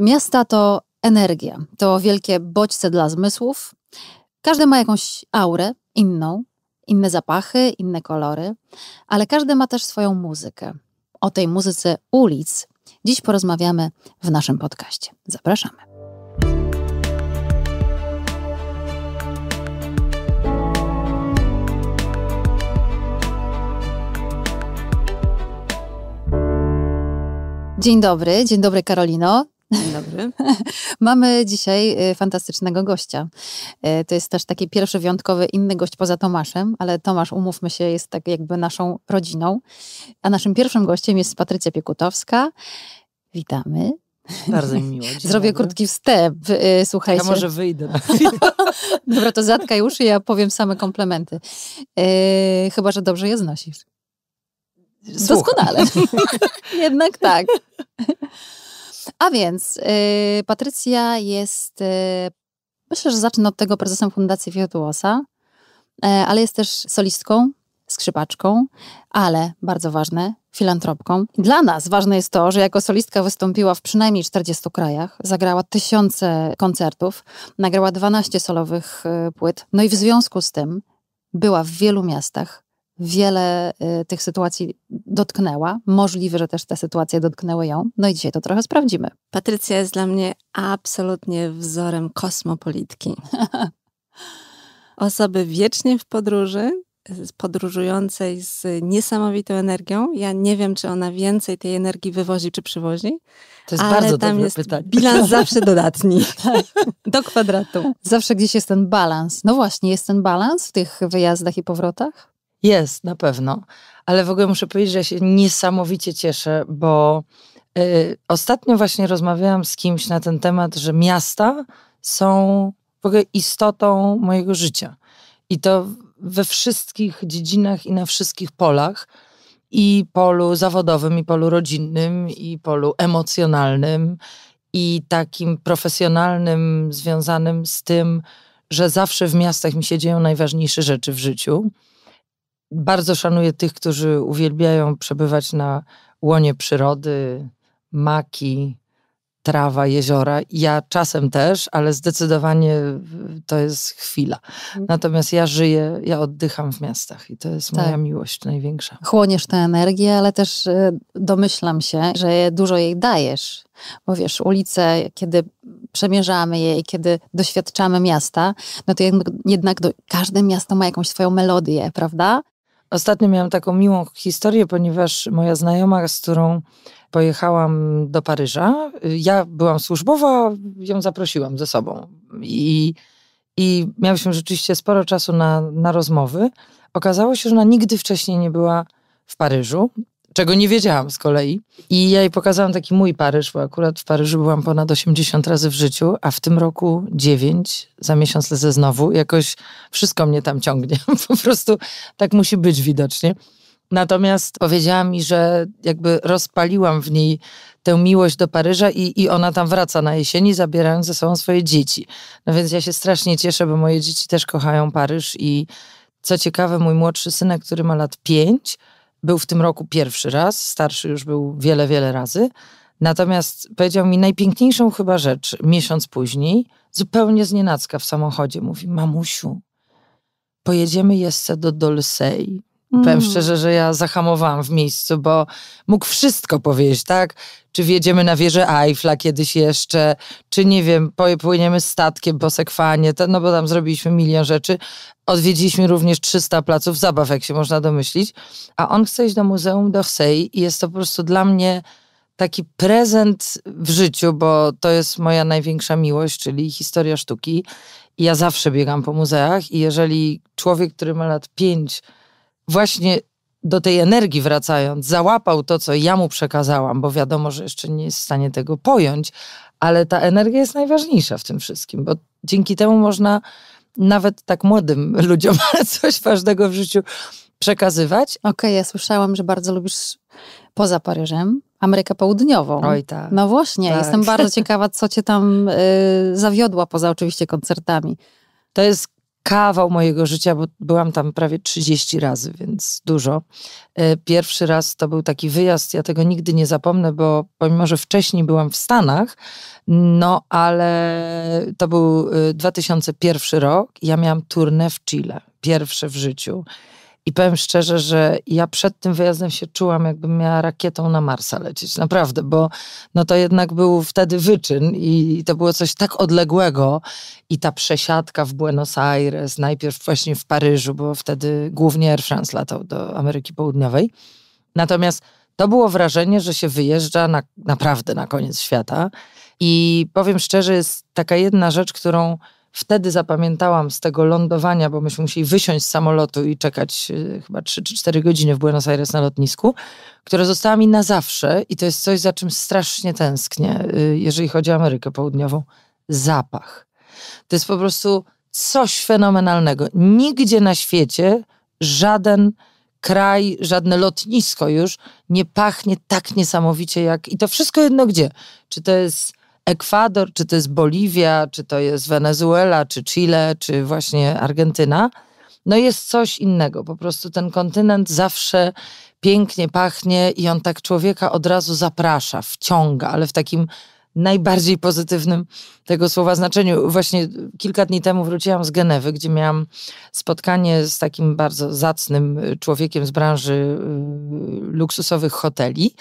Miasta to energia, to wielkie bodźce dla zmysłów. Każdy ma jakąś aurę, inną, inne zapachy, inne kolory, ale każdy ma też swoją muzykę. O tej muzyce ulic dziś porozmawiamy w naszym podcaście. Zapraszamy. Dzień dobry, dzień dobry Karolino. Dzień dobry. Mamy dzisiaj y, fantastycznego gościa. Y, to jest też taki pierwszy wyjątkowy inny gość poza Tomaszem, ale Tomasz, umówmy się, jest tak jakby naszą rodziną. A naszym pierwszym gościem jest Patrycja Piekutowska. Witamy. Bardzo mi miło. Dzień Zrobię dobry. krótki wstęp. Y, słuchajcie. Ja może wyjdę. Dobra, to zatkaj uszy, ja powiem same komplementy. chyba, że dobrze je znosisz. Słucham. Doskonale. Jednak tak. A więc yy, Patrycja jest, yy, myślę, że zacznę od tego, prezesem Fundacji Virtuosa, yy, e, ale jest też solistką, skrzypaczką, ale bardzo ważne, filantropką. Dla nas ważne jest to, że jako solistka wystąpiła w przynajmniej 40 krajach, zagrała tysiące koncertów, nagrała 12 solowych y, płyt. No i w związku z tym była w wielu miastach, wiele y, tych sytuacji dotknęła. Możliwe, że też te sytuacje dotknęły ją. No i dzisiaj to trochę sprawdzimy. Patrycja jest dla mnie absolutnie wzorem kosmopolitki. Osoby wiecznie w podróży, podróżującej z niesamowitą energią. Ja nie wiem, czy ona więcej tej energii wywozi, czy przywozi. To jest ale bardzo tam jest pytanie. bilans zawsze dodatni. Tak. Do kwadratu. Zawsze gdzieś jest ten balans. No właśnie, jest ten balans w tych wyjazdach i powrotach? Jest, na pewno. Ale w ogóle muszę powiedzieć, że ja się niesamowicie cieszę, bo y, ostatnio właśnie rozmawiałam z kimś na ten temat, że miasta są w ogóle istotą mojego życia. I to we wszystkich dziedzinach i na wszystkich polach. I polu zawodowym, i polu rodzinnym, i polu emocjonalnym, i takim profesjonalnym, związanym z tym, że zawsze w miastach mi się dzieją najważniejsze rzeczy w życiu. Bardzo szanuję tych, którzy uwielbiają przebywać na łonie przyrody, maki, trawa, jeziora. Ja czasem też, ale zdecydowanie to jest chwila. Mhm. Natomiast ja żyję, ja oddycham w miastach i to jest tak. moja miłość największa. Chłoniesz tę energię, ale też e, domyślam się, że dużo jej dajesz. Bo wiesz, ulice, kiedy przemierzamy je i kiedy doświadczamy miasta, no to jednak do, każde miasto ma jakąś swoją melodię, prawda? Ostatnio miałam taką miłą historię, ponieważ moja znajoma, z którą pojechałam do Paryża, ja byłam służbowa, ją zaprosiłam ze sobą. I, i miałyśmy rzeczywiście sporo czasu na, na rozmowy. Okazało się, że ona nigdy wcześniej nie była w Paryżu czego nie wiedziałam z kolei. I ja jej pokazałam taki mój Paryż, bo akurat w Paryżu byłam ponad 80 razy w życiu, a w tym roku 9, za miesiąc lecę znowu. Jakoś wszystko mnie tam ciągnie. Po prostu tak musi być widocznie. Natomiast powiedziała mi, że jakby rozpaliłam w niej tę miłość do Paryża i, i ona tam wraca na jesieni, zabierając ze sobą swoje dzieci. No więc ja się strasznie cieszę, bo moje dzieci też kochają Paryż i co ciekawe, mój młodszy synek, który ma lat 5, był w tym roku pierwszy raz, starszy już był wiele, wiele razy. Natomiast powiedział mi najpiękniejszą chyba rzecz miesiąc później, zupełnie znienacka w samochodzie. Mówi, mamusiu, pojedziemy jeszcze do Dolsei. Mm. Powiem szczerze, że ja zahamowałam w miejscu, bo mógł wszystko powiedzieć, tak? Czy wjedziemy na wieżę Eiffla kiedyś jeszcze, czy nie wiem, płyniemy statkiem po Sekwanie, to, no bo tam zrobiliśmy milion rzeczy. Odwiedziliśmy również 300 placów zabaw, jak się można domyślić. A on chce iść do Muzeum d'Orsay i jest to po prostu dla mnie taki prezent w życiu, bo to jest moja największa miłość, czyli historia sztuki. I ja zawsze biegam po muzeach i jeżeli człowiek, który ma lat 5 właśnie do tej energii wracając, załapał to, co ja mu przekazałam, bo wiadomo, że jeszcze nie jest w stanie tego pojąć, ale ta energia jest najważniejsza w tym wszystkim, bo dzięki temu można nawet tak młodym ludziom coś ważnego w życiu przekazywać. Okej, okay, ja słyszałam, że bardzo lubisz poza Paryżem Amerykę Południową. Oj, tak. No właśnie, tak. jestem bardzo ciekawa, co cię tam y, zawiodła, poza oczywiście koncertami. To jest kawał mojego życia, bo byłam tam prawie 30 razy, więc dużo. E, pierwszy raz to był taki wyjazd, ja tego nigdy nie zapomnę, bo pomimo, że wcześniej byłam w Stanach, no ale to był 2001 e, rok, ja miałam turnę w Chile, pierwsze w życiu. I powiem szczerze, że ja przed tym wyjazdem się czułam, jakbym miała rakietą na Marsa lecieć. Naprawdę, bo no to jednak był wtedy wyczyn i to było coś tak odległego. I ta przesiadka w Buenos Aires, najpierw właśnie w Paryżu, bo wtedy głównie Air France latał do Ameryki Południowej. Natomiast to było wrażenie, że się wyjeżdża na, naprawdę na koniec świata. I powiem szczerze, jest taka jedna rzecz, którą wtedy zapamiętałam z tego lądowania, bo myśmy musieli wysiąść z samolotu i czekać e, chyba 3 czy 4 godziny w Buenos Aires na lotnisku, która została mi na zawsze i to jest coś, za czym strasznie tęsknię, e, jeżeli chodzi o Amerykę Południową. Zapach. To jest po prostu coś fenomenalnego. Nigdzie na świecie żaden kraj, żadne lotnisko już nie pachnie tak niesamowicie jak i to wszystko jedno gdzie. Czy to jest Ekwador, czy to jest Boliwia, czy to jest Wenezuela, czy Chile, czy właśnie Argentyna, no jest coś innego. Po prostu ten kontynent zawsze pięknie pachnie i on tak człowieka od razu zaprasza, wciąga, ale w takim najbardziej pozytywnym tego słowa znaczeniu. Właśnie kilka dni temu wróciłam z Genewy, gdzie miałam spotkanie z takim bardzo zacnym człowiekiem z branży y, luksusowych hoteli.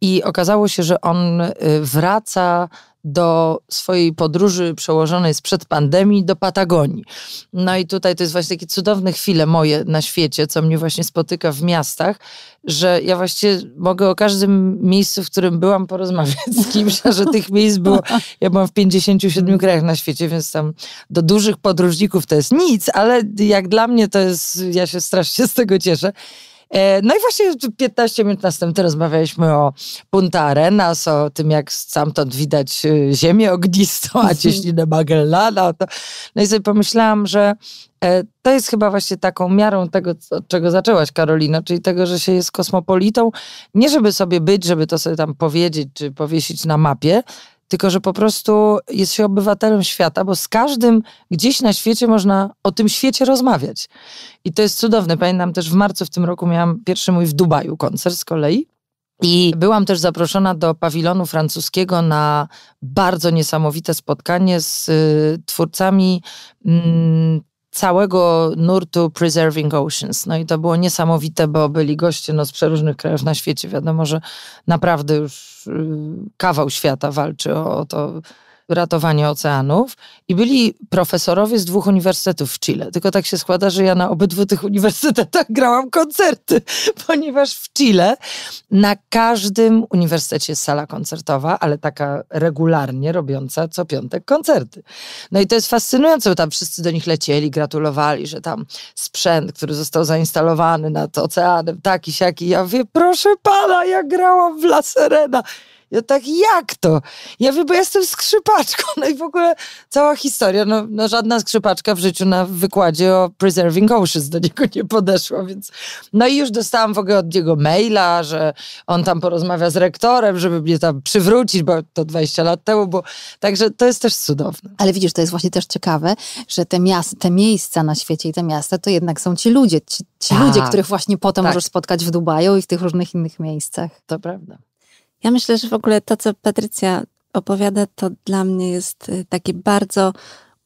I okazało się, że on y, wraca do swojej podróży przełożonej sprzed pandemii do Patagonii. No i tutaj to jest właśnie takie cudowne chwile moje na świecie, co mnie właśnie spotyka w miastach, że ja właściwie mogę o każdym miejscu, w którym byłam, porozmawiać z kimś, a że tych miejsc było. Ja byłam w 57 mm. krajach na świecie, więc tam do dużych podróżników to jest nic, ale jak dla mnie to jest, ja się strasznie z tego cieszę. E, no i właśnie 15 minut następnie rozmawialiśmy o Punta Arenas, o tym jak stamtąd widać e, ziemię ognistą, a mhm. cieśninę Magellana. No i sobie pomyślałam, że e, to jest chyba właśnie taką miarą tego, od czego zaczęłaś, Karolina, czyli tego, że się jest kosmopolitą. Nie żeby sobie być, żeby to sobie tam powiedzieć czy powiesić na mapie, tylko że po prostu jest się obywatelem świata, bo z każdym gdzieś na świecie można o tym świecie rozmawiać. I to jest cudowne. Pamiętam też w marcu w tym roku miałam pierwszy mój w Dubaju koncert z kolei. I byłam też zaproszona do pawilonu francuskiego na bardzo niesamowite spotkanie z y, twórcami y, całego nurtu Preserving Oceans. No i to było niesamowite, bo byli goście no, z przeróżnych krajów na świecie. Wiadomo, że naprawdę już y, kawał świata walczy o, o to ratowanie oceanów i byli profesorowie z dwóch uniwersytetów w Chile. Tylko tak się składa, że ja na obydwu tych uniwersytetach grałam koncerty, ponieważ w Chile na każdym uniwersytecie jest sala koncertowa, ale taka regularnie robiąca co piątek koncerty. No i to jest fascynujące, bo tam wszyscy do nich lecieli, gratulowali, że tam sprzęt, który został zainstalowany nad oceanem, taki, siaki. Ja wie, proszę pana, ja grałam w La Serena ja no tak, jak to? Ja wiem, bo jestem skrzypaczką. No i w ogóle cała historia, no, no żadna skrzypaczka w życiu na wykładzie o Preserving Oceans do niego nie podeszła, więc... No i już dostałam w ogóle od niego maila, że on tam porozmawia z rektorem, żeby mnie tam przywrócić, bo to 20 lat temu, bo... Także to jest też cudowne. Ale widzisz, to jest właśnie też ciekawe, że te, miast, te miejsca na świecie i te miasta to jednak są ci ludzie, ci, ci ludzie, tak. których właśnie potem tak. możesz spotkać w Dubaju i w tych różnych innych miejscach. To prawda. Ja myślę, że w ogóle to, co Patrycja opowiada, to dla mnie jest y, takie bardzo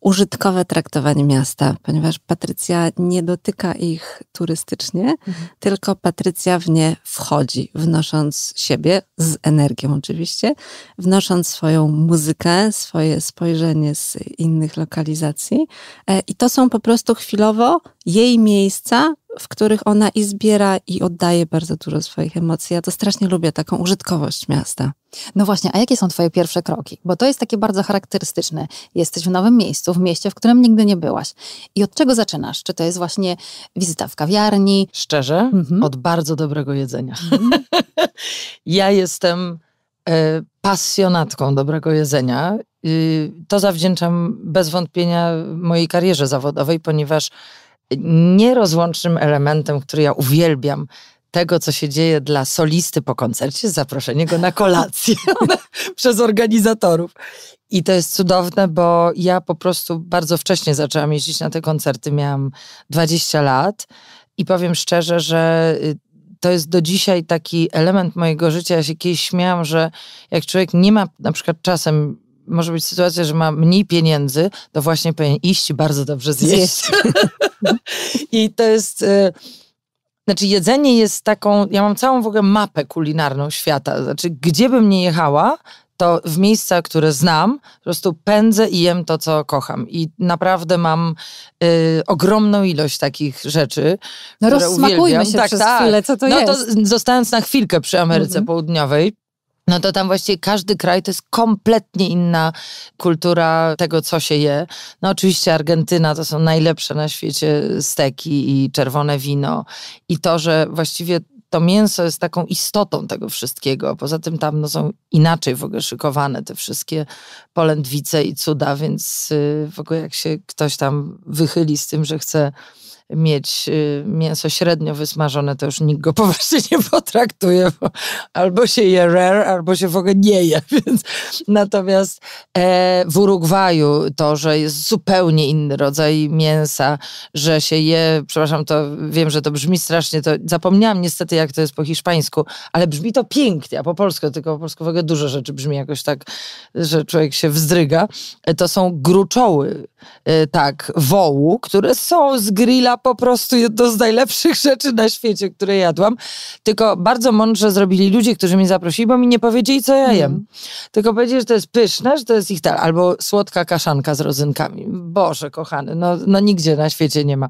użytkowe traktowanie miasta, ponieważ Patrycja nie dotyka ich turystycznie, mhm. tylko Patrycja w nie wchodzi, wnosząc siebie, z energią oczywiście, wnosząc swoją muzykę, swoje spojrzenie z innych lokalizacji. E, I to są po prostu chwilowo jej miejsca, w których ona i zbiera i oddaje bardzo dużo swoich emocji. Ja to strasznie lubię, taką użytkowość miasta. No właśnie, a jakie są Twoje pierwsze kroki? Bo to jest takie bardzo charakterystyczne. Jesteś w nowym miejscu, w mieście, w którym nigdy nie byłaś. I od czego zaczynasz? Czy to jest właśnie wizyta w kawiarni? Szczerze, mhm. od bardzo dobrego jedzenia. Mhm. ja jestem y, pasjonatką dobrego jedzenia. Y, to zawdzięczam bez wątpienia mojej karierze zawodowej, ponieważ nierozłącznym elementem, który ja uwielbiam tego, co się dzieje dla solisty po koncercie, zaproszenie go na kolację przez organizatorów. I to jest cudowne, bo ja po prostu bardzo wcześnie zaczęłam jeździć na te koncerty. Miałam 20 lat i powiem szczerze, że y, to jest do dzisiaj taki element mojego życia. Ja się kiedyś śmiałam, że jak człowiek nie ma na przykład czasem może być sytuacja, że ma mniej pieniędzy, to właśnie powinien iść i bardzo dobrze zjeść. I to jest... Y, znaczy, jedzenie jest taką. Ja mam całą w ogóle mapę kulinarną świata. Znaczy, gdzie bym nie jechała, to w miejsca, które znam, po prostu pędzę i jem to, co kocham. I naprawdę mam y, ogromną ilość takich rzeczy. No, które rozsmakujmy uwielbiam. się tak, przez tak. chwilę, co to no jest. No to zostając na chwilkę przy Ameryce mhm. Południowej no to tam właściwie każdy kraj to jest kompletnie inna kultura tego, co się je. No oczywiście Argentyna to są najlepsze na świecie steki i czerwone wino. I to, że właściwie to mięso jest taką istotą tego wszystkiego. Poza tym tam no, są inaczej w ogóle szykowane te wszystkie polędwice i cuda, więc y, w ogóle jak się ktoś tam wychyli z tym, że chce mieć y, mięso średnio wysmażone, to już nikt go poważnie nie potraktuje, bo albo się je rare, albo się w ogóle nie je. Więc, natomiast e, w Urugwaju to, że jest zupełnie inny rodzaj mięsa, że się je, przepraszam, to wiem, że to brzmi strasznie, to zapomniałam niestety, jak to jest po hiszpańsku, ale brzmi to pięknie, a po polsku, tylko po polsku w ogóle dużo rzeczy brzmi jakoś tak, że człowiek się wzdryga. E, to są gruczoły, e, tak, wołu, które są z grilla po prostu jedno z najlepszych rzeczy na świecie, które jadłam. Tylko bardzo mądrze zrobili ludzie, którzy mnie zaprosili, bo mi nie powiedzieli, co ja jem. Mm. Tylko powiedzieli, że to jest pyszne, że to jest ich tal. Albo słodka kaszanka z rozynkami. Boże, kochany, no, no nigdzie na świecie nie ma.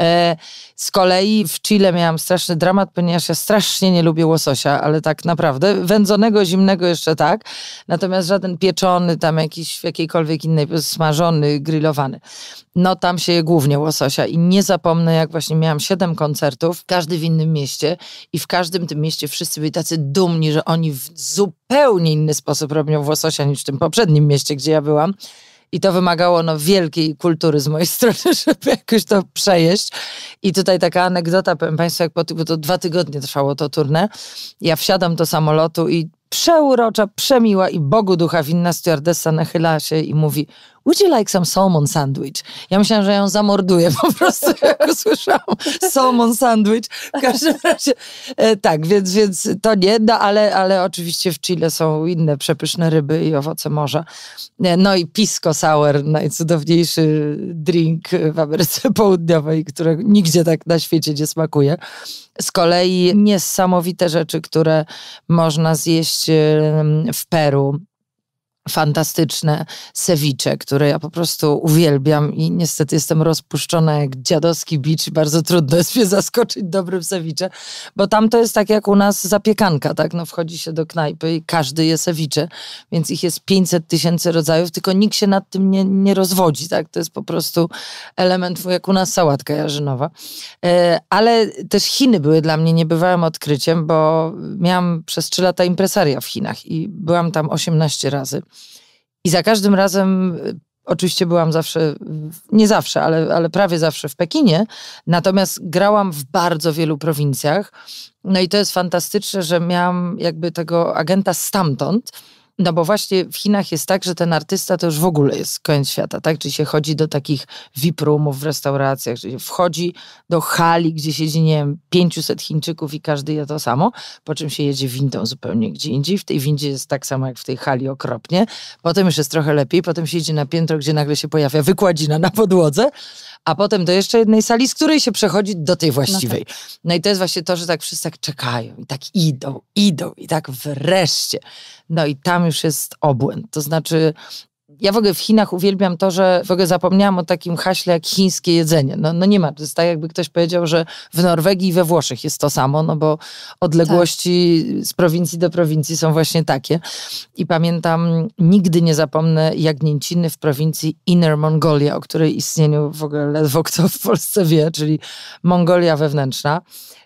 E, z kolei w Chile miałam straszny dramat, ponieważ ja strasznie nie lubię łososia, ale tak naprawdę wędzonego, zimnego jeszcze tak, natomiast żaden pieczony, tam jakiś w jakiejkolwiek innej, smażony, grillowany. No tam się je głównie łososia i nie zapomnę, jak właśnie miałam siedem koncertów, każdy w innym mieście i w każdym tym mieście wszyscy byli tacy dumni, że oni w zupełnie inny sposób robią łososia niż w tym poprzednim mieście, gdzie ja byłam. I to wymagało no, wielkiej kultury z mojej strony, żeby jakoś to przejeść. I tutaj taka anegdota, powiem Państwu, jak po, bo to dwa tygodnie trwało to turne. Ja wsiadam do samolotu i przeurocza, przemiła i Bogu ducha winna stewardessa nachyla się i mówi Would you like some salmon sandwich? Ja myślałam, że ją zamorduję po prostu, jak usłyszałam salmon sandwich. W każdym razie, e, tak, więc, więc to nie, no, ale, ale oczywiście w Chile są inne przepyszne ryby i owoce morza. E, no i pisco sour, najcudowniejszy drink w Ameryce Południowej, którego nigdzie tak na świecie nie smakuje. Z kolei niesamowite rzeczy, które można zjeść w Peru fantastyczne sewicze, które ja po prostu uwielbiam i niestety jestem rozpuszczona jak dziadowski bicz bardzo trudno jest mnie zaskoczyć dobrym sewicze, bo tam to jest tak jak u nas zapiekanka, tak? No wchodzi się do knajpy i każdy je sewicze, więc ich jest 500 tysięcy rodzajów, tylko nikt się nad tym nie, nie rozwodzi, tak? To jest po prostu element jak u nas sałatka jarzynowa. E, ale też Chiny były dla mnie niebywałym odkryciem, bo miałam przez 3 lata impresaria w Chinach i byłam tam 18 razy. I za każdym razem y, Oczywiście byłam zawsze, nie zawsze, ale, ale prawie zawsze w Pekinie, natomiast grałam w bardzo wielu prowincjach. No i to jest fantastyczne, że miałam jakby tego agenta stamtąd, no bo właśnie w Chinach jest tak, że ten artysta to już w ogóle jest koniec świata, tak? Czyli się chodzi do takich VIP-roomów w restauracjach, czyli wchodzi do hali, gdzie siedzi, nie wiem, 500 Chińczyków i każdy je to samo, po czym się jedzie windą zupełnie gdzie indziej. W tej windzie jest tak samo jak w tej hali okropnie. Potem już jest trochę lepiej, potem się jedzie na piętro, gdzie nagle się pojawia wykładzina na podłodze, a potem do jeszcze jednej sali, z której się przechodzi do tej no właściwej. No, tak. no i to jest właśnie to, że tak wszyscy tak czekają i tak idą, idą i tak wreszcie. No i tam już jest obłęd. To znaczy ja w ogóle w Chinach uwielbiam to, że w ogóle zapomniałam o takim haśle jak chińskie jedzenie. No, no nie ma, to jest tak jakby ktoś powiedział, że w Norwegii i we Włoszech jest to samo, no bo odległości tak. z prowincji do prowincji są właśnie takie. I pamiętam, nigdy nie zapomnę jagnięciny w prowincji Inner Mongolia, o której istnieniu w ogóle ledwo kto w Polsce wie, czyli Mongolia wewnętrzna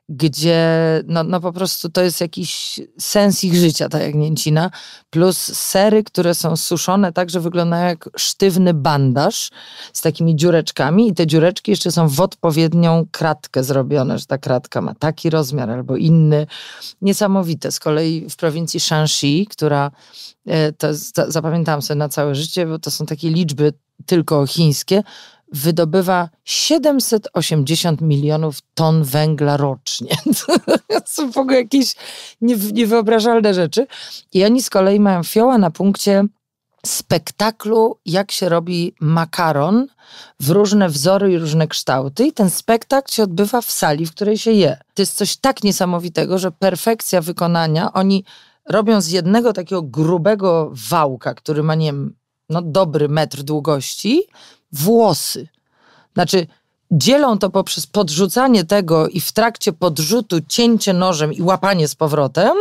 gdzie no, no po prostu to jest jakiś sens ich życia, ta jagnięcina, plus sery, które są suszone tak, że wyglądają jak sztywny bandaż z takimi dziureczkami i te dziureczki jeszcze są w odpowiednią kratkę zrobione, że ta kratka ma taki rozmiar albo inny. Niesamowite. Z kolei w prowincji Shanxi, która e, to zapamiętałam sobie na całe życie, bo to są takie liczby tylko chińskie, wydobywa 780 milionów ton węgla rocznie. To są w ogóle jakieś niewyobrażalne rzeczy. I oni z kolei mają fioła na punkcie spektaklu, jak się robi makaron w różne wzory i różne kształty. I ten spektakl się odbywa w sali, w której się je. To jest coś tak niesamowitego, że perfekcja wykonania oni robią z jednego takiego grubego wałka, który ma, nie wiem, no dobry metr długości, włosy. Znaczy, dzielą to poprzez podrzucanie tego i w trakcie podrzutu cięcie nożem i łapanie z powrotem,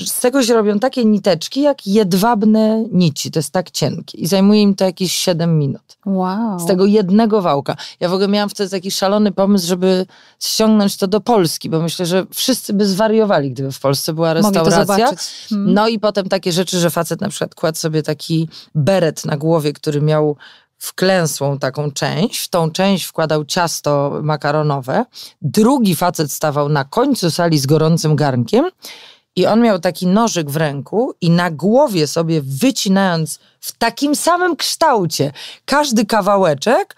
z tego się robią takie niteczki, jak jedwabne nici. To jest tak cienkie. I zajmuje im to jakieś 7 minut. Wow. Z tego jednego wałka. Ja w ogóle miałam wtedy taki szalony pomysł, żeby ściągnąć to do Polski, bo myślę, że wszyscy by zwariowali, gdyby w Polsce była restauracja. Hmm. No i potem takie rzeczy, że facet na przykład kładł sobie taki beret na głowie, który miał wklęsłą taką część, w tą część wkładał ciasto makaronowe. Drugi facet stawał na końcu sali z gorącym garnkiem i on miał taki nożyk w ręku i na głowie sobie wycinając w takim samym kształcie każdy kawałeczek,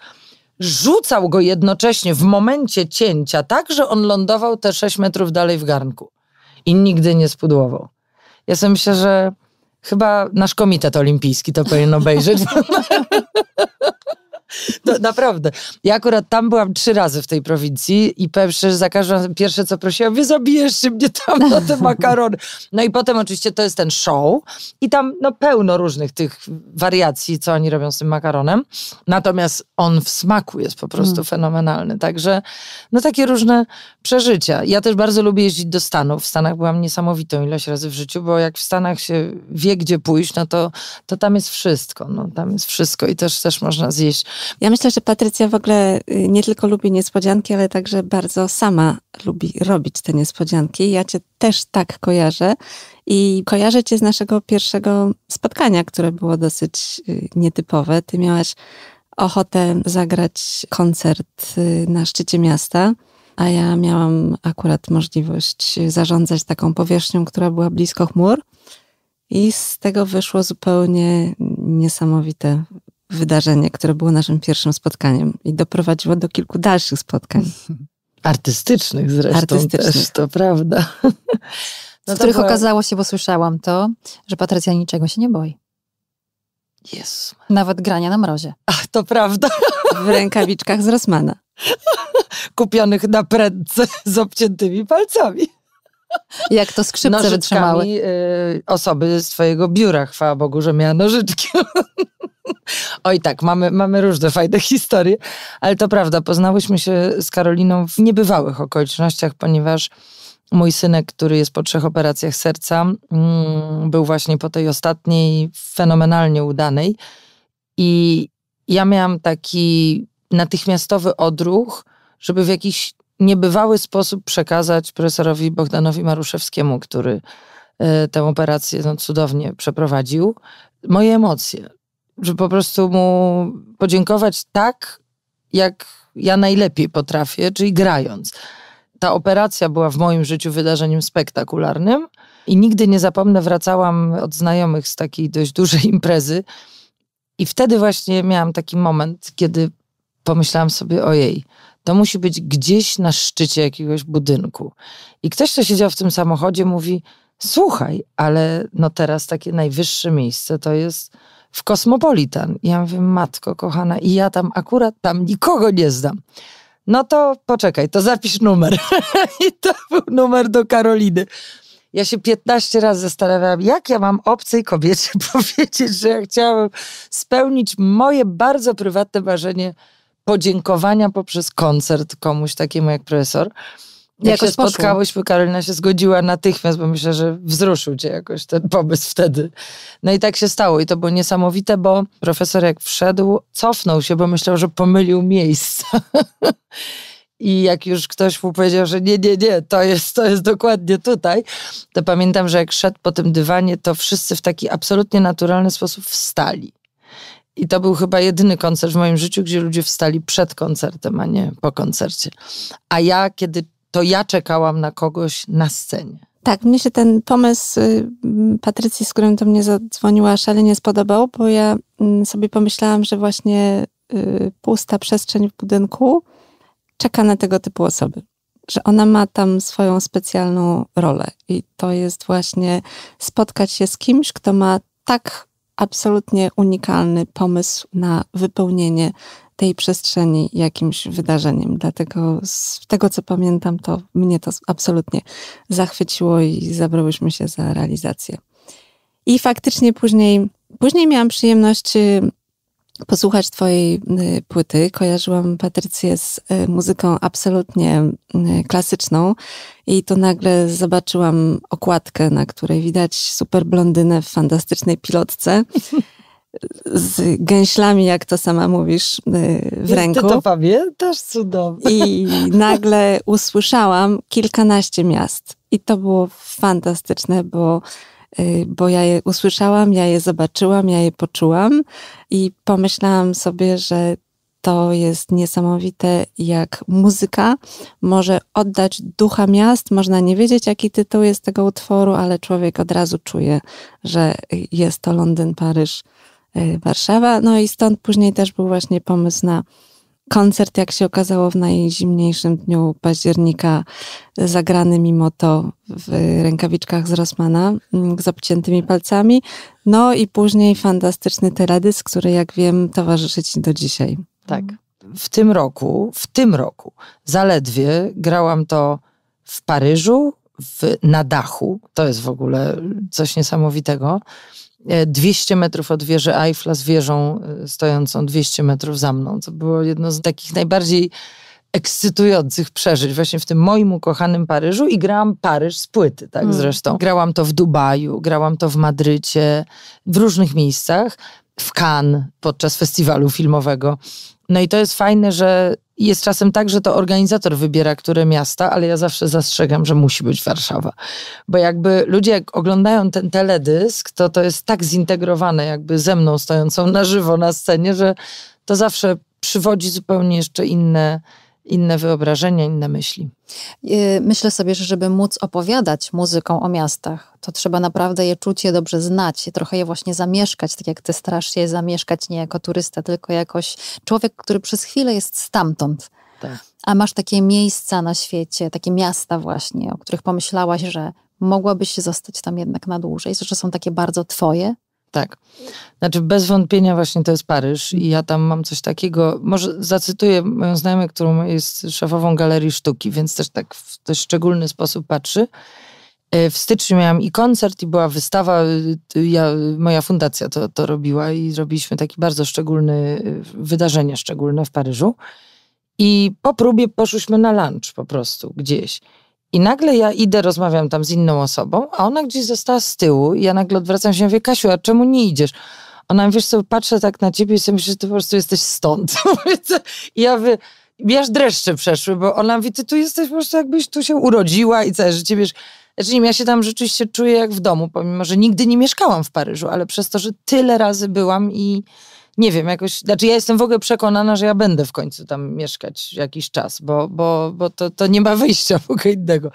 rzucał go jednocześnie w momencie cięcia, tak, że on lądował te 6 metrów dalej w garnku i nigdy nie spudłował. Ja sobie myślę, że chyba nasz komitet olimpijski to powinien obejrzeć. No, naprawdę. Ja akurat tam byłam trzy razy w tej prowincji i pierwsze, za każdym pierwsze co prosiłam, wy zabijesz się mnie tam na te makarony. No i potem oczywiście to jest ten show i tam no, pełno różnych tych wariacji, co oni robią z tym makaronem. Natomiast on w smaku jest po prostu mm. fenomenalny. Także no takie różne przeżycia. Ja też bardzo lubię jeździć do Stanów. W Stanach byłam niesamowitą ilość razy w życiu, bo jak w Stanach się wie, gdzie pójść, no to, to tam jest wszystko. No, tam jest wszystko i też, też można zjeść ja myślę, że Patrycja w ogóle y, nie tylko lubi niespodzianki, ale także bardzo sama lubi robić te niespodzianki. Ja cię też tak kojarzę i kojarzę cię z naszego pierwszego spotkania, które było dosyć y, nietypowe. Ty miałaś ochotę zagrać koncert y, na szczycie miasta a ja miałam akurat możliwość zarządzać taką powierzchnią, która była blisko chmur. I z tego wyszło zupełnie niesamowite wydarzenie, które było naszym pierwszym spotkaniem i doprowadziło do kilku dalszych spotkań. Artystycznych zresztą Artystycznych. też, to prawda. No z których okazało się, bo słyszałam to, że Patrycja niczego się nie boi. jest Nawet grania na mrozie. Ach, to prawda. W rękawiczkach z Rosmana. Kupionych na prędce z obciętymi palcami. Jak to skrzypce nożyczkami, wytrzymały. Y, osoby z twojego biura, chwała Bogu, że miała nożyczki. Oj tak, mamy, mamy różne fajne historie, ale to prawda, poznałyśmy się z Karoliną w niebywałych okolicznościach, ponieważ mój synek, który jest po trzech operacjach serca, mm, był właśnie po tej ostatniej, fenomenalnie udanej. I ja miałam taki natychmiastowy odruch, żeby w jakiś niebywały sposób przekazać profesorowi Bogdanowi Maruszewskiemu, który e, tę operację no, cudownie przeprowadził, moje emocje, żeby po prostu mu podziękować tak, jak ja najlepiej potrafię, czyli grając. Ta operacja była w moim życiu wydarzeniem spektakularnym i nigdy nie zapomnę, wracałam od znajomych z takiej dość dużej imprezy i wtedy właśnie miałam taki moment, kiedy pomyślałam sobie, ojej, to musi być gdzieś na szczycie jakiegoś budynku. I ktoś, kto siedział w tym samochodzie, mówi: Słuchaj, ale no teraz takie najwyższe miejsce to jest w Kosmopolitan. Ja mówię, matko kochana, i ja tam akurat tam nikogo nie znam. No to poczekaj, to zapisz numer. I to był numer do Karoliny. Ja się 15 razy zastanawiałam, jak ja mam obcej kobiecie powiedzieć, że ja chciałabym spełnić moje bardzo prywatne marzenie podziękowania poprzez koncert komuś takiemu jak profesor. Jak jakoś się spotkałyśmy, Karolina się zgodziła natychmiast, bo myślę, że wzruszył cię jakoś ten pomysł wtedy. No i tak się stało i to było niesamowite, bo profesor jak wszedł, cofnął się, bo myślał, że pomylił miejsca. I jak już ktoś mu powiedział, że nie, nie, nie, to jest, to jest dokładnie tutaj, to pamiętam, że jak szedł po tym dywanie, to wszyscy w taki absolutnie naturalny sposób wstali. I to był chyba jedyny koncert w moim życiu, gdzie ludzie wstali przed koncertem, a nie po koncercie. A ja, kiedy to ja czekałam na kogoś na scenie. Tak, mnie się ten pomysł y, Patrycji, z którym do mnie zadzwoniła, szalenie spodobał, bo ja mm, sobie pomyślałam, że właśnie y, pusta przestrzeń w budynku czeka na tego typu osoby. Że ona ma tam swoją specjalną rolę i to jest właśnie spotkać się z kimś, kto ma tak absolutnie unikalny pomysł na wypełnienie tej przestrzeni jakimś wydarzeniem. Dlatego z tego, co pamiętam, to mnie to absolutnie zachwyciło i zabrałyśmy się za realizację. I faktycznie później, później miałam przyjemność y, posłuchać Twojej y, płyty. Kojarzyłam Patrycję z y, muzyką absolutnie klasyczną i to nagle zobaczyłam okładkę, na której widać super blondynę w fantastycznej pilotce. z gęślami, jak to sama mówisz, y, w I ręku. Ty to pamiętasz cudownie. I nagle usłyszałam kilkanaście miast. I to było fantastyczne, bo, y, bo ja je usłyszałam, ja je zobaczyłam, ja je poczułam i pomyślałam sobie, że to jest niesamowite, jak muzyka może oddać ducha miast. Można nie wiedzieć, jaki tytuł jest tego utworu, ale człowiek od razu czuje, że jest to Londyn, Paryż, Y, Warszawa. No i stąd później też był właśnie pomysł na koncert, jak się okazało, w najzimniejszym dniu października, y, zagrany mimo to w rękawiczkach z Rosmana mm, z obciętymi palcami. No i później fantastyczny teledysk, który, jak wiem, towarzyszy ci do dzisiaj. Tak. W tym roku, w tym roku zaledwie grałam to w Paryżu, w, na dachu. To jest w ogóle coś niesamowitego. 200 e, metrów od wieży Eiffla z wieżą e, stojącą 200 metrów za mną. To było jedno z takich najbardziej ekscytujących przeżyć właśnie w tym moim ukochanym Paryżu i grałam Paryż z płyty, tak mm. zresztą. Grałam to w Dubaju, grałam to w Madrycie, w różnych miejscach, w Cannes podczas festiwalu filmowego. No i to jest fajne, że jest czasem tak, że to organizator wybiera, które miasta, ale ja zawsze zastrzegam, że musi być Warszawa. Bo jakby ludzie, jak oglądają ten teledysk, to to jest tak zintegrowane, jakby ze mną stojącą na żywo na scenie, że to zawsze przywodzi zupełnie jeszcze inne inne wyobrażenia, inne myśli. Y, myślę sobie, że żeby móc opowiadać muzyką o miastach, to trzeba naprawdę je czuć, je dobrze znać, trochę je właśnie zamieszkać, tak jak ty strasznie je zamieszkać nie jako turysta, tylko jakoś człowiek, który przez chwilę jest stamtąd. Tak. A masz takie miejsca na świecie, takie miasta właśnie, o których pomyślałaś, że mogłabyś zostać tam jednak na dłużej, że są takie bardzo twoje, tak. Znaczy, bez wątpienia właśnie to jest Paryż i ja tam mam coś takiego. Może zacytuję moją znajomą, którą jest szefową galerii sztuki, więc też tak w szczególny sposób patrzy. E, w styczniu miałam i koncert, i była wystawa. E, ja, moja fundacja to, to robiła i zrobiliśmy takie bardzo szczególne wydarzenie szczególne w Paryżu. I po próbie poszłyśmy na lunch po prostu gdzieś. I nagle ja idę, rozmawiam tam z inną osobą, a ona gdzieś została z tyłu. I ja nagle odwracam się i mówię, Kasiu, a czemu nie idziesz? Ona, wiesz co, patrzę tak na ciebie i sobie myślę, że ty po prostu jesteś stąd. I ja wy... Ja aż dreszcze przeszły, bo ona mówi, ty tu jesteś po prostu jakbyś tu się urodziła i całe życie, wiesz... Znaczy, ja się tam rzeczywiście czuję jak w domu, pomimo, że nigdy nie mieszkałam w Paryżu, ale przez to, że tyle razy byłam i nie wiem, jakoś, znaczy ja jestem w ogóle przekonana, że ja będę w końcu tam mieszkać jakiś czas, bo, bo, bo to, to nie ma wyjścia w ogóle innego.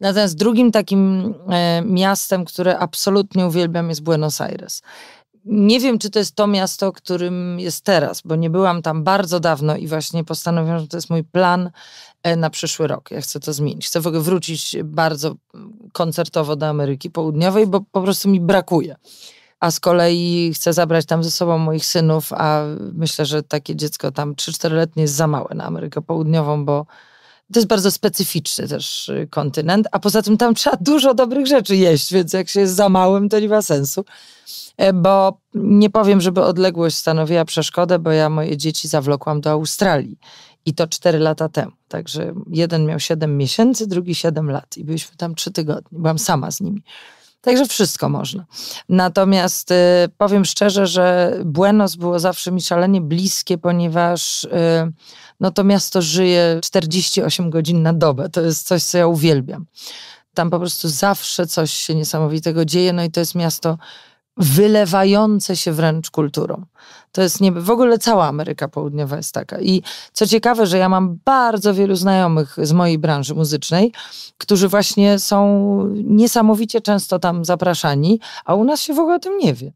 Natomiast drugim takim e, miastem, które absolutnie uwielbiam jest Buenos Aires. Nie wiem, czy to jest to miasto, którym jest teraz, bo nie byłam tam bardzo dawno i właśnie postanowiłam, że to jest mój plan e, na przyszły rok. Ja chcę to zmienić. Chcę w ogóle wrócić bardzo koncertowo do Ameryki Południowej, bo po prostu mi brakuje a z kolei chcę zabrać tam ze sobą moich synów, a myślę, że takie dziecko tam 3-4-letnie jest za małe na Amerykę Południową, bo to jest bardzo specyficzny też y, kontynent, a poza tym tam trzeba dużo dobrych rzeczy jeść, więc jak się jest za małym, to nie ma sensu. E, bo nie powiem, żeby odległość stanowiła przeszkodę, bo ja moje dzieci zawlokłam do Australii i to 4 lata temu. Także jeden miał 7 miesięcy, drugi 7 lat i byliśmy tam 3 tygodnie. Byłam sama z nimi. Także wszystko można. Natomiast y, powiem szczerze, że Buenos było zawsze mi szalenie bliskie, ponieważ y, no to miasto żyje 48 godzin na dobę. To jest coś, co ja uwielbiam. Tam po prostu zawsze coś się niesamowitego dzieje, no i to jest miasto wylewające się wręcz kulturą. To jest niebe... w ogóle cała Ameryka Południowa jest taka. I co ciekawe, że ja mam bardzo wielu znajomych z mojej branży muzycznej, którzy właśnie są niesamowicie często tam zapraszani, a u nas się w ogóle o tym nie wie.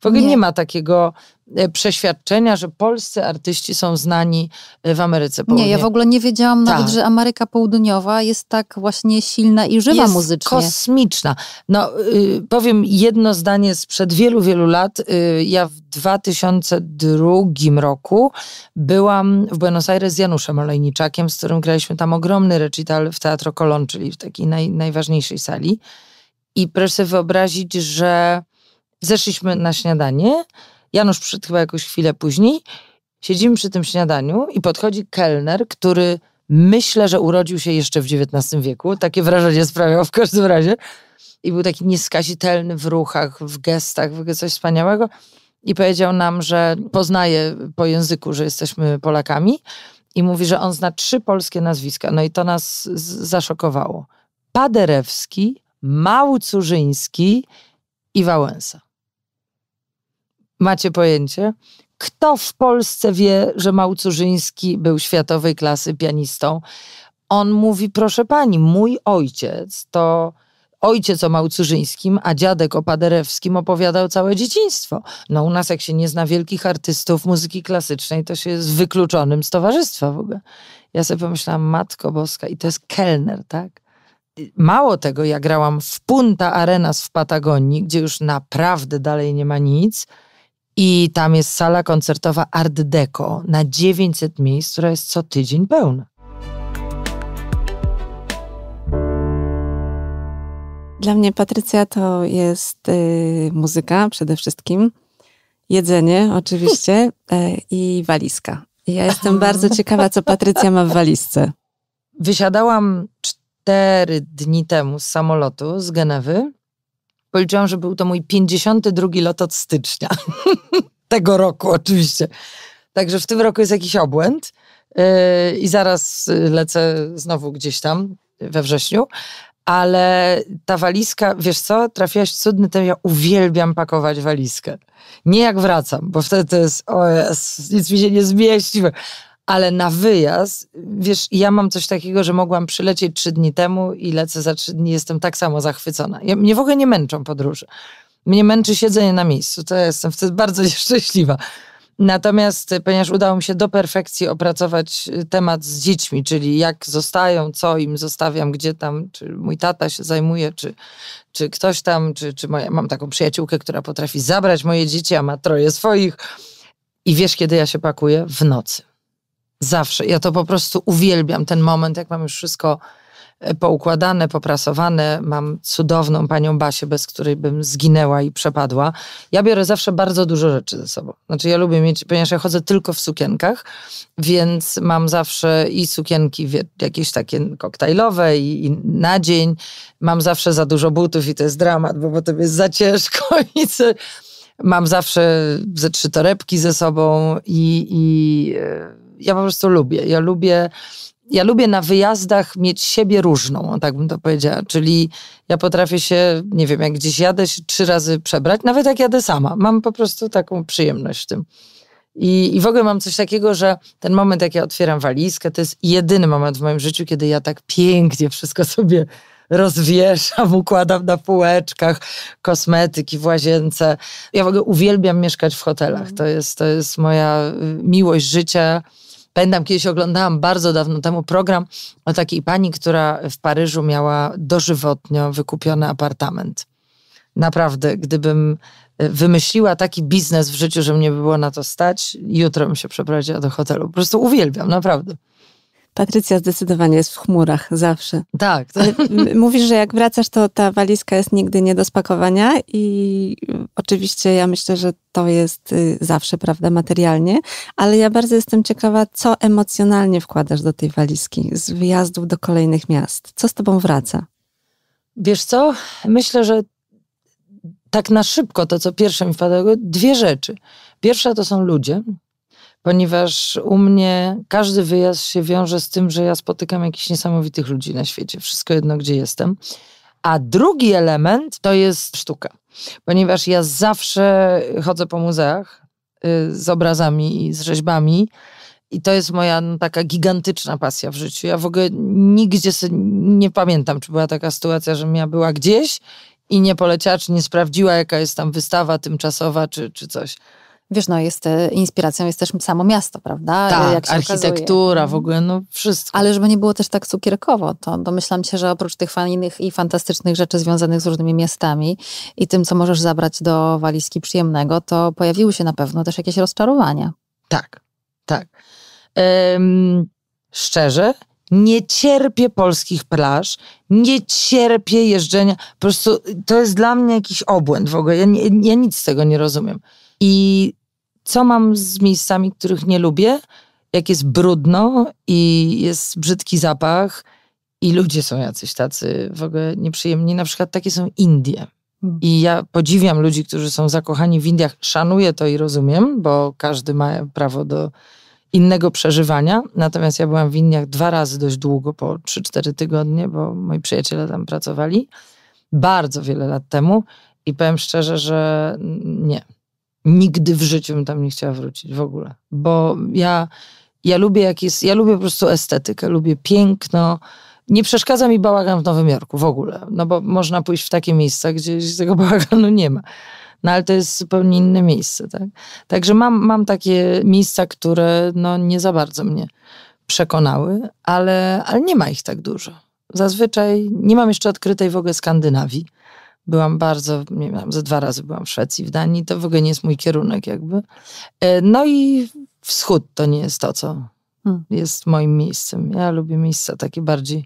W ogóle nie. nie. ma takiego e, przeświadczenia, że polscy artyści są znani e, w Ameryce Południowej. Nie, ja w ogóle nie wiedziałam tak. nawet, że Ameryka Południowa jest tak właśnie silna i żywa jest muzycznie. kosmiczna. No, y, powiem jedno zdanie sprzed wielu, wielu lat. Y, ja w 2002 roku byłam w Buenos Aires z Januszem Olejniczakiem, z którym graliśmy tam ogromny recital w Teatro Colon, czyli w takiej naj, najważniejszej sali. I proszę sobie wyobrazić, że Zeszliśmy na śniadanie, Janusz przyszedł chyba jakąś chwilę później, siedzimy przy tym śniadaniu i podchodzi kelner, który myślę, że urodził się jeszcze w XIX wieku, takie wrażenie sprawiał w każdym razie i był taki nieskazitelny w ruchach, w gestach, w ogóle coś wspaniałego i powiedział nam, że poznaje po języku, że jesteśmy Polakami i mówi, że on zna trzy polskie nazwiska. No i to nas zaszokowało. Paderewski, Małcurzyński i Wałęsa. Macie pojęcie? Kto w Polsce wie, że Małcużyński był światowej klasy pianistą? On mówi, proszę pani, mój ojciec to ojciec o Małcużyńskim, a dziadek o Paderewskim opowiadał całe dzieciństwo. No u nas jak się nie zna wielkich artystów muzyki klasycznej, to się jest wykluczonym z towarzystwa w ogóle. Ja sobie pomyślałam, Matko Boska, i to jest kelner, tak? Mało tego, ja grałam w Punta Arenas w Patagonii, gdzie już naprawdę dalej nie ma nic – i tam jest sala koncertowa Art Deco na 900 miejsc, która jest co tydzień pełna. Dla mnie Patrycja to jest y, muzyka przede wszystkim, jedzenie oczywiście y, i walizka. Ja jestem bardzo ciekawa, co Patrycja ma w walizce. Wysiadałam cztery dni temu z samolotu z Genewy Policzyłam, że był to mój 52 lot od stycznia. Tego roku oczywiście. Także w tym roku jest jakiś obłęd yy, i zaraz yy, lecę znowu gdzieś tam we wrześniu. Ale ta walizka, wiesz co, trafiłaś w cudny ten, ja uwielbiam pakować walizkę. Nie jak wracam, bo wtedy to jest, o jest, nic mi się nie zmieści ale na wyjazd, wiesz, ja mam coś takiego, że mogłam przylecieć trzy dni temu i lecę za trzy dni, jestem tak samo zachwycona. Ja, mnie w ogóle nie męczą podróże. Mnie męczy siedzenie na miejscu, to ja jestem wtedy bardzo nieszczęśliwa. Natomiast, e, ponieważ udało mi się do perfekcji opracować e, temat z dziećmi, czyli jak zostają, co im zostawiam, gdzie tam, czy mój tata się zajmuje, czy, czy ktoś tam, czy, czy moja, mam taką przyjaciółkę, która potrafi zabrać moje dzieci, a ma troje swoich. I wiesz, kiedy ja się pakuję? W nocy. Zawsze. Ja to po prostu uwielbiam ten moment, jak mam już wszystko e, poukładane, poprasowane. Mam cudowną panią Basię, bez której bym zginęła i przepadła. Ja biorę zawsze bardzo dużo rzeczy ze sobą. Znaczy ja lubię mieć, ponieważ ja chodzę tylko w sukienkach, więc mam zawsze i sukienki jakieś takie koktajlowe i, i na dzień. Mam zawsze za dużo butów i to jest dramat, bo potem jest za ciężko i co... Mam zawsze ze trzy torebki ze sobą i, i e, ja po prostu lubię. Ja lubię ja lubię na wyjazdach mieć siebie różną, tak bym to powiedziała. Czyli ja potrafię się, nie wiem, jak gdzieś jadę, się trzy razy przebrać, nawet jak jadę sama. Mam po prostu taką przyjemność w tym. I, I w ogóle mam coś takiego, że ten moment, jak ja otwieram walizkę, to jest jedyny moment w moim życiu, kiedy ja tak pięknie wszystko sobie rozwieszam, układam na półeczkach, kosmetyki w łazience. Ja w ogóle uwielbiam mieszkać w hotelach. Mhm. To jest, to jest moja y, miłość życia Pamiętam, kiedyś oglądałam bardzo dawno temu program o takiej pani, która w Paryżu miała dożywotnio wykupiony apartament. Naprawdę, gdybym y, wymyśliła taki biznes w życiu, że mnie by było na to stać, jutro bym się przeprowadziła do hotelu. Po prostu uwielbiam, naprawdę. Patrycja zdecydowanie jest w chmurach zawsze. Tak. Mówisz, że jak wracasz, to ta walizka jest nigdy nie do spakowania i oczywiście ja myślę, że to jest y, zawsze, prawda, materialnie, ale ja bardzo jestem ciekawa, co emocjonalnie wkładasz do tej walizki z wyjazdów do kolejnych miast. Co z tobą wraca? Wiesz co? Myślę, że tak na szybko to, co pierwsze mi wpadło, dwie rzeczy. Pierwsza to są ludzie, ponieważ u mnie każdy wyjazd się wiąże z tym, że ja spotykam jakichś niesamowitych ludzi na świecie, wszystko jedno gdzie jestem. A drugi element to jest sztuka, ponieważ ja zawsze chodzę po muzeach y, z obrazami i z rzeźbami. I to jest moja no, taka gigantyczna pasja w życiu. Ja w ogóle nigdzie nie pamiętam, czy była taka sytuacja, że ja była gdzieś i nie poleciała, czy nie sprawdziła, jaka jest tam wystawa tymczasowa, czy, czy coś wiesz, no jest e, inspiracją jest też samo miasto, prawda? E, tak, architektura, okazuje. w mhm. ogóle, no wszystko. Ale żeby nie było też tak cukierkowo, to domyślam się, że oprócz tych fajnych i fantastycznych rzeczy związanych z różnymi miastami i tym, co możesz zabrać do walizki przyjemnego, to pojawiły się na pewno też jakieś rozczarowania. Tak, tak. szczerze, nie cierpię polskich plaż, nie cierpię jeżdżenia. Po prostu to jest dla mnie jakiś obłęd w ogóle. Ja, ja nic z tego nie rozumiem. I co mam z miejscami, których nie lubię, jak jest brudno i jest brzydki zapach i ludzie są jacyś tacy w ogóle nieprzyjemni. Na przykład takie są Indie. I ja podziwiam ludzi, którzy są zakochani w Indiach. Szanuję to i rozumiem, bo każdy ma prawo do innego przeżywania. Natomiast ja byłam w Indiach dwa razy dość długo, po 3-4 tygodnie, bo moi przyjaciele tam pracowali. Bardzo wiele lat temu. I powiem szczerze, że nie nigdy w życiu bym tam nie chciała wrócić w ogóle. Bo ja, ja lubię jak jest, ja lubię po prostu estetykę, lubię piękno. Nie przeszkadza mi bałagan w Nowym Jorku w ogóle, no bo można pójść w takie miejsca, gdzie tego bałaganu nie ma. No ale to jest zupełnie inne miejsce, tak? Także mam, mam takie miejsca, które no, nie za bardzo mnie przekonały, ale, ale nie ma ich tak dużo. Zazwyczaj nie mam jeszcze odkrytej w ogóle Skandynawii byłam bardzo, nie wiem, ze dwa razy byłam w Szwecji, w Danii, to w ogóle nie jest mój kierunek jakby. E, no i wschód to nie jest to, co hmm. jest moim miejscem. Ja lubię miejsca takie bardziej,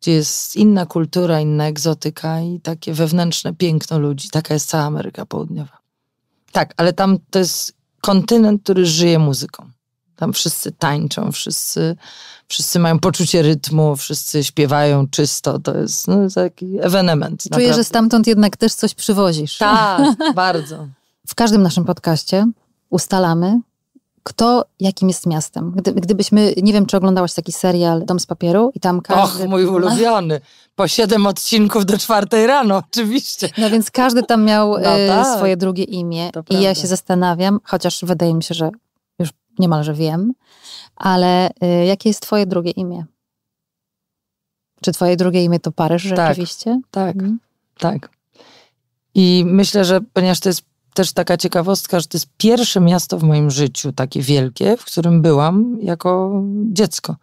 gdzie jest inna kultura, inna egzotyka i takie wewnętrzne piękno ludzi. Taka jest cała Ameryka Południowa. Tak, ale tam to jest kontynent, który żyje muzyką. Tam wszyscy tańczą, wszyscy, wszyscy mają poczucie rytmu, wszyscy śpiewają czysto. To jest no, taki ewenement. Czuję, naprawdę. że stamtąd jednak też coś przywozisz. Tak, bardzo. W każdym naszym podcaście ustalamy, kto jakim jest miastem. Gdy, gdybyśmy, nie wiem, czy oglądałaś taki serial Dom z papieru i tam każdy... Och, mój ulubiony. Po siedem odcinków do czwartej rano, oczywiście. No więc każdy tam miał no e, tak, swoje drugie imię. I ja się zastanawiam, chociaż wydaje mi się, że niemalże wiem, ale y, jakie jest Twoje drugie imię? Czy Twoje drugie imię to Paryż tak, rzeczywiście? Tak, mhm. tak. I myślę, że ponieważ to jest też taka ciekawostka, że to jest pierwsze miasto w moim życiu, takie wielkie, w którym byłam jako dziecko.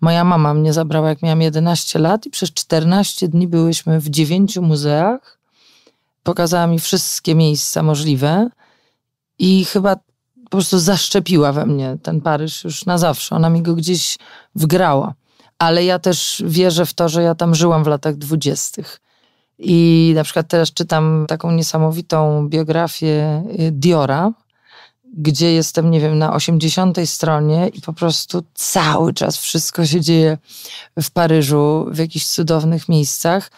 Moja mama mnie zabrała, jak miałam 11 lat, i przez 14 dni byłyśmy w dziewięciu muzeach. Pokazała mi wszystkie miejsca możliwe. I chyba po prostu zaszczepiła we mnie ten Paryż już na zawsze. Ona mi go gdzieś wgrała. Ale ja też wierzę w to, że ja tam żyłam w latach dwudziestych. I na przykład teraz czytam taką niesamowitą biografię y, Diora, gdzie jestem, nie wiem, na 80 stronie i po prostu cały czas wszystko się dzieje w Paryżu, w jakichś cudownych miejscach.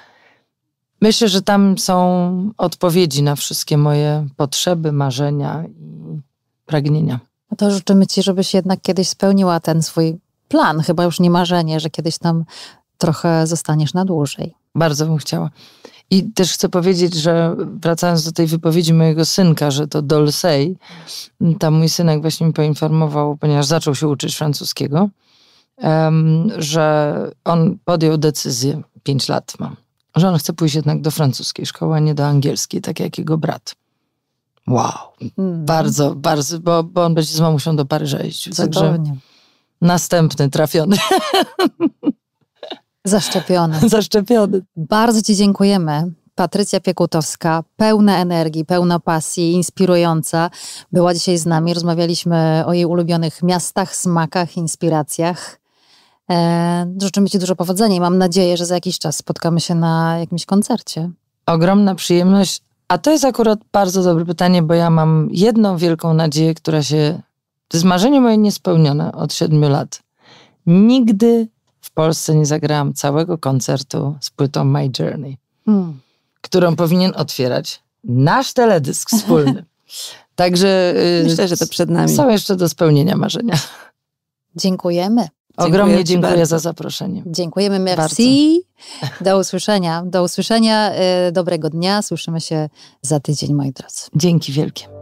Myślę, że tam są odpowiedzi na wszystkie moje potrzeby, marzenia i pragnienia. to życzymy Ci, żebyś jednak kiedyś spełniła ten swój plan, chyba już nie marzenie, że kiedyś tam trochę zostaniesz na dłużej. Bardzo bym chciała. I też chcę powiedzieć, że wracając do tej wypowiedzi mojego synka, że to Dolsey, tam mój synek właśnie mi poinformował, ponieważ zaczął się uczyć francuskiego, że on podjął decyzję, 5 lat mam, że on chce pójść jednak do francuskiej szkoły, a nie do angielskiej, tak jak jego brat. Wow. Mm. Bardzo, bardzo, bo, bo on będzie z mamusią do Paryża iść. Także następny trafiony. Zaszczepiony. Zaszczepiony. Bardzo Ci dziękujemy. Patrycja Piekutowska, pełna energii, pełna pasji, inspirująca. Była dzisiaj z nami, rozmawialiśmy o jej ulubionych miastach, smakach, inspiracjach. E, życzymy Ci dużo powodzenia i mam nadzieję, że za jakiś czas spotkamy się na jakimś koncercie. Ogromna przyjemność, a to jest akurat bardzo dobre pytanie, bo ja mam jedną wielką nadzieję, która się. To jest marzenie moje niespełnione od siedmiu lat. Nigdy w Polsce nie zagrałam całego koncertu z płytą My Journey, hmm. którą powinien otwierać nasz teledysk wspólny. Także y, myślę, że to przed nami. Są jeszcze do spełnienia marzenia. Dziękujemy. Ogromnie dziękuję, dziękuję za zaproszenie. Dziękujemy, merci. Bardzo. Do usłyszenia. Do usłyszenia. E, dobrego dnia. Słyszymy się za tydzień, moi drodzy. Dzięki wielkie.